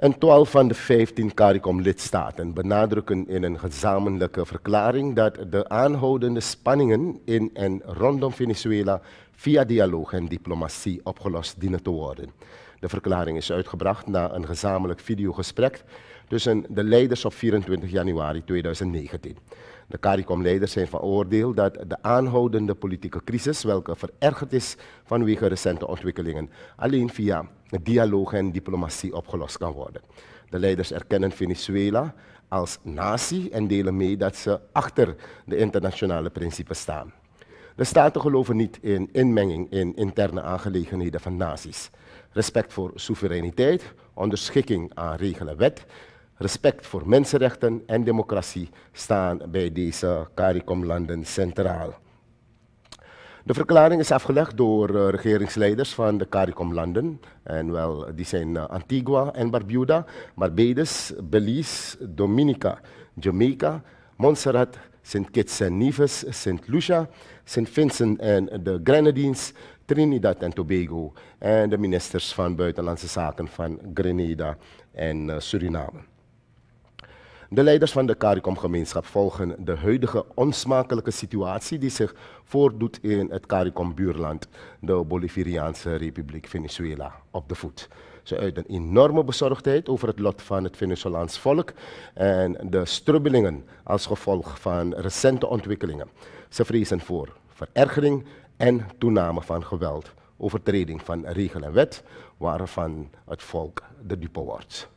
En 12 van de 15 CARICOM-lidstaten benadrukken in een gezamenlijke verklaring dat de aanhoudende spanningen in en rondom Venezuela via dialoog en diplomatie opgelost dienen te worden. De verklaring is uitgebracht na een gezamenlijk videogesprek tussen de leiders op 24 januari 2019. De CARICOM-leiders zijn van oordeel dat de aanhoudende politieke crisis, welke verergerd is vanwege recente ontwikkelingen, alleen via dialoog en diplomatie opgelost kan worden. De leiders erkennen Venezuela als natie en delen mee dat ze achter de internationale principes staan. De staten geloven niet in inmenging in interne aangelegenheden van naties. Respect voor soevereiniteit, onderschikking aan regelen wet, respect voor mensenrechten en democratie staan bij deze CARICOM-landen centraal. De verklaring is afgelegd door eh, regeringsleiders van de CARICOM-landen. En wel, die zijn eh, Antigua en Barbuda, Barbados, Belize, Dominica, Jamaica, Montserrat, Sint Kitts en Nevis, Sint Lucia, Sint Vincent en de Grenadines, Trinidad en Tobago en de ministers van Buitenlandse Zaken van Grenada en eh, Suriname. De leiders van de CARICOM-gemeenschap volgen de huidige onsmakelijke situatie die zich voordoet in het CARICOM-buurland, de Boliviaanse Republiek Venezuela, op de voet. Ze uit een enorme bezorgdheid over het lot van het Venezolaans volk en de strubbelingen als gevolg van recente ontwikkelingen. Ze vrezen voor verergering en toename van geweld, overtreding van regel en wet, waarvan het volk de dupe wordt.